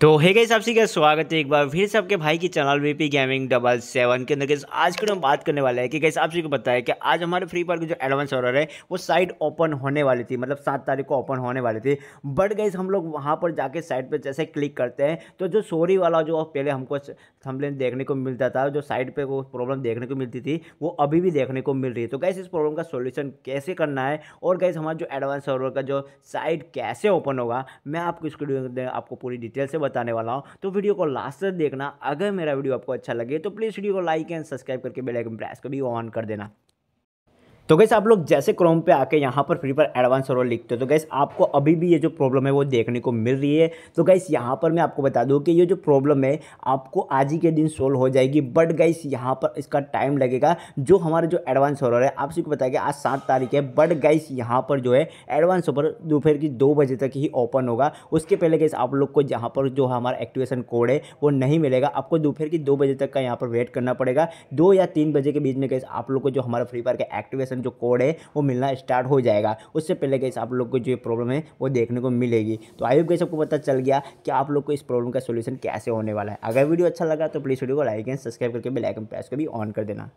तो हे गई सी का स्वागत है एक बार फिर से आपके भाई की channel VP gaming double seven के अंदर गैस आज के हम बात करने वाले हैं कि गैस आप सभी को पता है कि आज हमारे फ्री फायर की जो एडवांस ऑर्डर है वो साइट ओपन होने वाली थी मतलब सात तारीख को ओपन होने वाली थी बट गैस हम लोग वहाँ पर जाके साइट पर जैसे क्लिक करते हैं तो जो सोरी वाला जो पहले हमको थम्बलेन देखने को मिलता था जो साइट पर वो प्रॉब्लम देखने को मिलती थी वो अभी भी देखने को मिल रही है तो कैसे इस प्रॉब्लम का सोल्यूशन कैसे करना है और गैस हमारा जो एडवांस ऑर्डर का जो साइट कैसे ओपन होगा मैं आपको इसको आपको पूरी डिटेल से बताने वाला हूँ तो वीडियो को लास्ट तक देखना अगर मेरा वीडियो आपको अच्छा लगे तो प्लीज़ वीडियो को लाइक एंड सब्सक्राइब करके बेलाइकन प्रेस को भी ऑन कर देना तो गैस आप लोग जैसे क्रोम पे आके यहाँ पर फ्री पर एडवांस रोल लिखते हो तो गैस आपको अभी भी ये जो प्रॉब्लम है वो देखने को मिल रही है तो गैस यहाँ पर मैं आपको बता दूँ कि ये जो प्रॉब्लम है आपको आज ही के दिन सोल्व हो जाएगी बट गैस यहाँ पर इसका टाइम लगेगा जो हमारा जो एडवांस हॉरर है आप सबको बताया गया आज सात तारीख है बट गैस यहाँ पर जो है एडवांस हॉरर दोपहर की दो बजे तक ही ओपन होगा उसके पहले गैस आप लोग को जहाँ पर जो हमारा एक्टिवेशन कोड है वो नहीं मिलेगा आपको दोपहर की दो बजे तक का यहाँ पर वेट करना पड़ेगा दो या तीन बजे के बीच में गैस आप लोग को जो हमारा फ्री फायर का एक्टिवेशन तक जो कोड है वो मिलना स्टार्ट हो जाएगा उससे पहले कैसे आप लोग को जो प्रॉब्लम है वो देखने को मिलेगी तो आई होप कैसे आपको पता चल गया कि आप लोग को इस प्रॉब्लम का सोल्यूशन कैसे होने वाला है अगर वीडियो अच्छा लगा तो प्लीज़ वीडियो को लाइक एंड सब्सक्राइब करके बेलाइकन प्रेस को भी ऑन कर देना